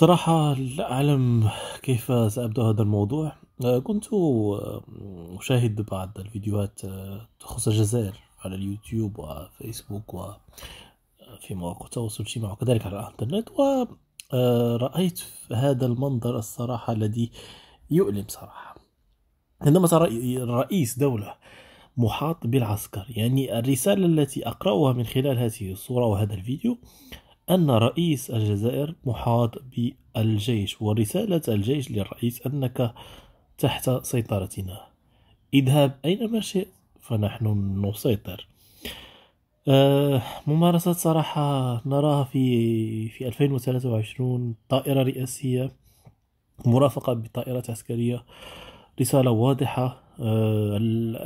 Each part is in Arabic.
صراحة لا أعلم كيف سأبدأ هذا الموضوع آه، كنت أشاهد آه، بعض الفيديوهات آه، تخص الجزائر على اليوتيوب وفيسبوك وفي مواقع التواصل الاجتماعي وكذلك على الانترنت ورأيت هذا المنظر الصراحة الذي يؤلم صراحة عندما ترى رئيس دولة محاط بالعسكر يعني الرسالة التي أقرأها من خلال هذه الصورة وهذا الفيديو أن رئيس الجزائر محاط بالجيش ورسالة الجيش للرئيس أنك تحت سيطرتنا اذهب أينما شئت فنحن نسيطر آه، ممارسة صراحة نراها في في 2023 طائرة رئاسية مرافقة بطائرات عسكرية رسالة واضحة آه،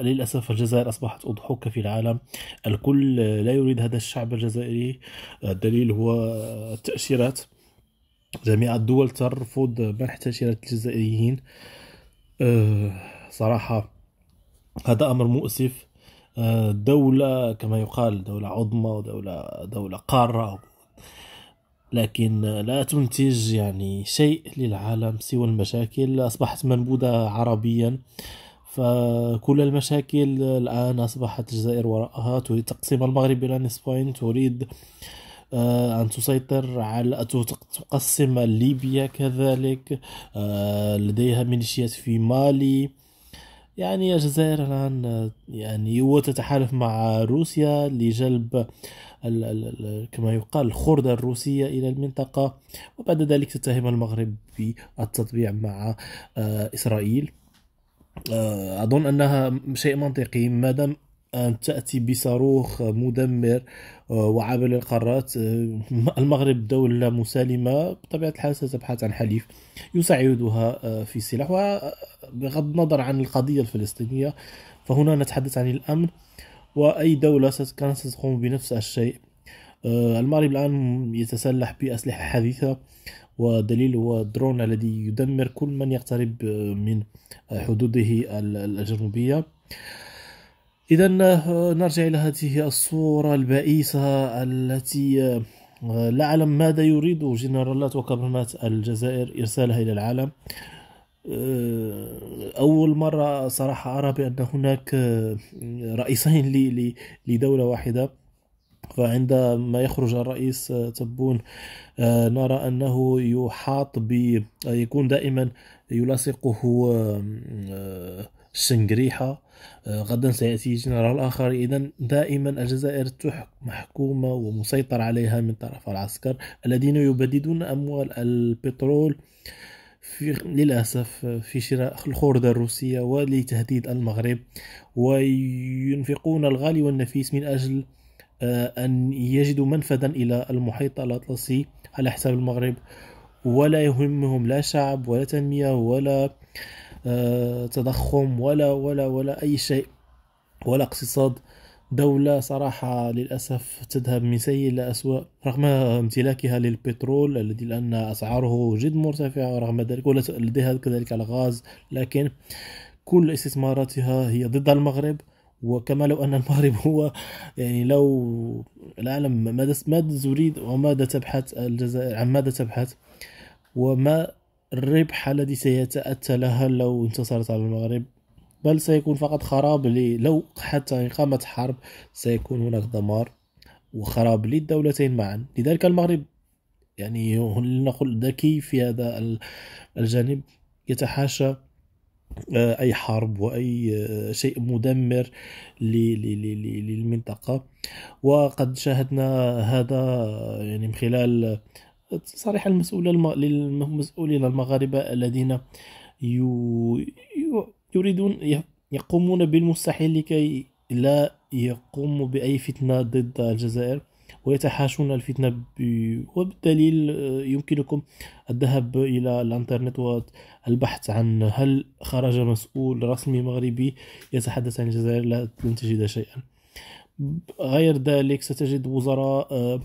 للأسف الجزائر أصبحت أضحوكة في العالم الكل لا يريد هذا الشعب الجزائري الدليل هو التأشيرات جميع الدول ترفض منح تأشيرات الجزائريين آه، صراحة هذا أمر مؤسف آه، دولة كما يقال دولة عظمى ودولة دولة قارة لكن لا تنتج يعني شيء للعالم سوى المشاكل أصبحت منبوذة عربيا فكل المشاكل الآن أصبحت الجزائر وراءها تريد تقسيم المغرب إلى نصفين تريد آه، أن تسيطر على تقسم ليبيا كذلك آه، لديها ميليشيات في مالي يعني الجزائر الآن يعني وتتحالف مع روسيا لجلب كما يقال الخردة الروسية إلى المنطقة وبعد ذلك تتهم المغرب بالتطبيع مع آه، إسرائيل آه، اظن انها شيء منطقي ما دام أن تأتي بصاروخ مدمر آه، وعابر للقارات آه، المغرب دولة مسالمة بطبيعة الحال ستبحث عن حليف يساعدها في السلاح وبغض النظر عن القضية الفلسطينية فهنا نتحدث عن الأمن وأي دولة كانت ستقوم بنفس الشيء آه، المغرب الآن يتسلح بأسلحة حديثة والدليل هو الدرون الذي يدمر كل من يقترب آه، من آه، حدوده الجنوبية إذا نرجع إلى هذه الصورة البائسة التي لا أعلم ماذا يريد جنرالات وكبرمات الجزائر إرسالها إلى العالم أول مرة صراحة أرى بأن هناك رئيسين لدولة واحدة فعندما يخرج الرئيس تبون آه، نرى انه يحاط ب آه، يكون دائما يلاصقه الشنقريحه آه، غدا سياتي جنرال اخر اذا دائما الجزائر محكومه ومسيطر عليها من طرف العسكر الذين يبددون اموال البترول في للأسف في شراء الخردة الروسية ولتهديد المغرب وينفقون الغالي والنفيس من أجل آه، أن يجدوا منفذا إلى المحيط الأطلسي على حساب المغرب ولا يهمهم لا شعب ولا تنمية ولا آه، تضخم ولا ولا ولا أي شيء ولا اقتصاد دولة صراحة للأسف تذهب من سيء إلى أسوأ رغم امتلاكها للبترول الذي لأن أسعاره جد مرتفعة ورغم ذلك ولديها كذلك الغاز لكن كل استثماراتها هي ضد المغرب وكما لو أن المغرب هو يعني لو العالم ماذا ماذا تريد وماذا تبحث الجزائر عن ماذا تبحث وما الربح الذي سيتأتى لها لو انتصرت على المغرب بل سيكون فقط خراب لي لو حتى إن قامت حرب سيكون هناك دمار وخراب للدولتين معا لذلك المغرب يعني لنقل ذكي في هذا الجانب يتحاشى آه، اي حرب واي آه، شيء مدمر للمنطقه وقد شاهدنا هذا آه، يعني من خلال صريح المسؤول للمسؤولين المغاربه الذين يريدون يقومون بالمستحيل لكي لا يقوموا باي فتنه ضد الجزائر ويتحاشون الفتنة وبالدليل آه، يمكنكم الذهاب إلى الإنترنت والبحث عن هل خرج مسؤول رسمي مغربي يتحدث عن الجزائر لا تجد شيئا غير ذلك ستجد وزراء آه،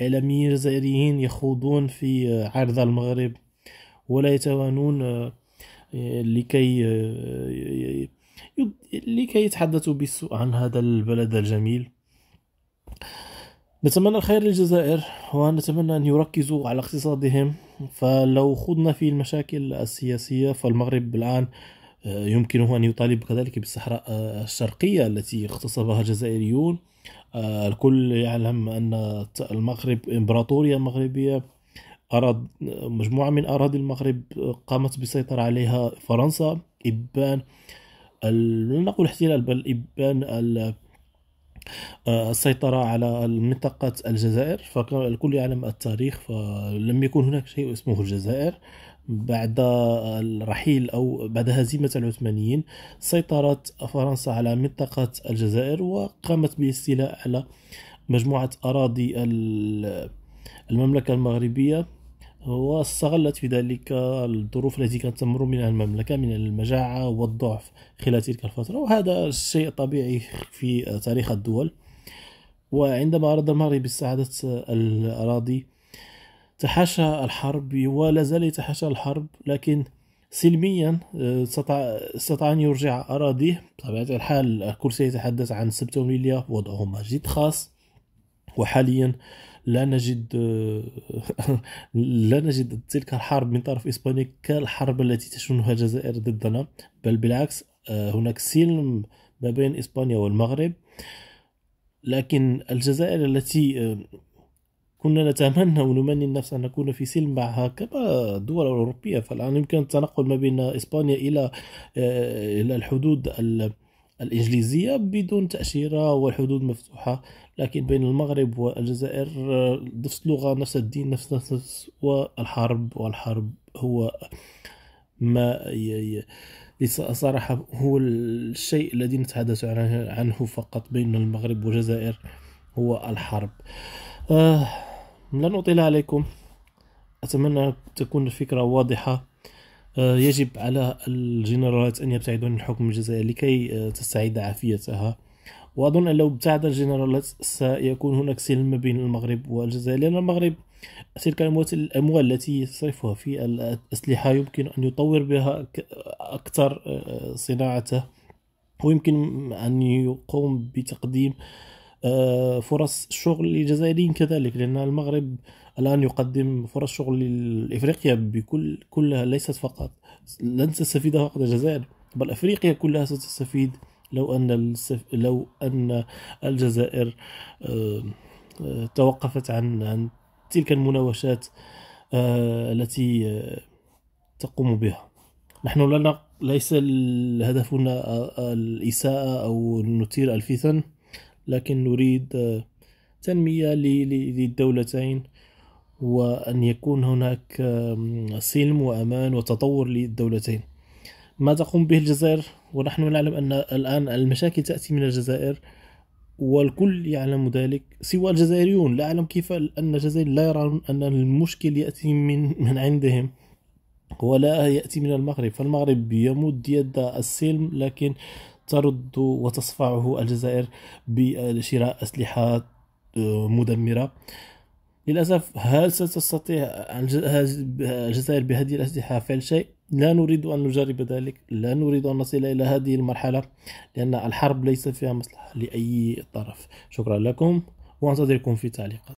إعلاميين جزائريين يخوضون في آه، عرض المغرب ولا يتوانون لكي لكي يتحدثوا عن هذا البلد الجميل نتمنى الخير للجزائر ونتمنى أن يركزوا على اقتصادهم فلو خضنا في المشاكل السياسية فالمغرب الآن آه، يمكنه أن يطالب كذلك بالصحراء آه، الشرقية التي اغتصبها الجزائريون آه، الكل يعلم أن المغرب إمبراطورية مغربية أراد مجموعة من أراضي المغرب قامت بالسيطرة عليها فرنسا إبان نقول احتلال بل إبان السيطرة على منطقة الجزائر فالكل يعلم التاريخ فلم يكن هناك شيء اسمه الجزائر بعد الرحيل أو بعد هزيمة العثمانيين سيطرت فرنسا على منطقة الجزائر وقامت بالاستيلاء على مجموعة أراضي المملكة المغربية واستغلت في ذلك الظروف التي كانت تمر منها المملكة من المجاعة والضعف خلال تلك الفترة وهذا شيء طبيعي في تاريخ الدول وعندما أراد المغرب استعادة الأراضي تحاشى الحرب ولا زال يتحاشى الحرب لكن سلميا آه، استطاع أن يرجع أراضيه بطبيعة الحال الكرسي يتحدث عن سبتوميليا وضعه جد خاص وحاليا لا نجد آه، لا نجد تلك الحرب من طرف اسبانيا كالحرب التي تشنها الجزائر ضدنا بل بالعكس آه، هناك سلم ما بين اسبانيا والمغرب لكن الجزائر التي آه، كنا نتمنى ونمني النفس أن نكون في سلم معها كما الدول الأوروبية فالآن يمكن التنقل ما بين إسبانيا إلى إلى الحدود الإنجليزية بدون تأشيرة والحدود مفتوحة لكن بين المغرب والجزائر آه، نفس اللغة نفس الدين نفس نفس والحرب والحرب هو ما صراحة هو الشيء الذي نتحدث عنه فقط بين المغرب والجزائر هو الحرب آه لن أطيل عليكم أتمنى تكون الفكرة واضحة آه، يجب على الجنرالات أن يبتعدوا عن الحكم الجزائري لكي آه، تستعيد عافيتها وأظن أن لو ابتعد الجنرالات سيكون هناك سلم بين المغرب والجزائر لأن المغرب تلك الأموال التي يصرفها في الأسلحة يمكن أن يطور بها أكثر آه، صناعته ويمكن أن يقوم بتقديم آه، فرص الشغل للجزائريين كذلك لأن المغرب الآن يقدم فرص شغل لإفريقيا بكل كلها ليست فقط لن تستفيد فقط الجزائر بل أفريقيا كلها ستستفيد لو أن السف... لو أن الجزائر آه، آه، توقفت عن عن تلك المناوشات التي تقوم بها نحن لنا ليس هدفنا الإساءة أو نثير الفتن لكن نريد آه، تنمية للدولتين وأن يكون هناك سلم وأمان وتطور للدولتين ما تقوم به الجزائر ونحن نعلم أن الآن المشاكل تأتي من الجزائر والكل يعلم ذلك سوى الجزائريون لا أعلم كيف أن الجزائر لا يرون أن المشكل يأتي من, من عندهم ولا يأتي من المغرب فالمغرب يمد يد السلم لكن ترد وتصفعه الجزائر بشراء أسلحة آه، مدمرة للأسف هل ستستطيع الجزائر بهذه الأسلحة فعل شيء؟ لا نريد أن نجرب ذلك لا نريد أن نصل إلى هذه المرحلة لأن الحرب ليس فيها مصلحة لأي طرف شكرا لكم وانتظركم في تعليقات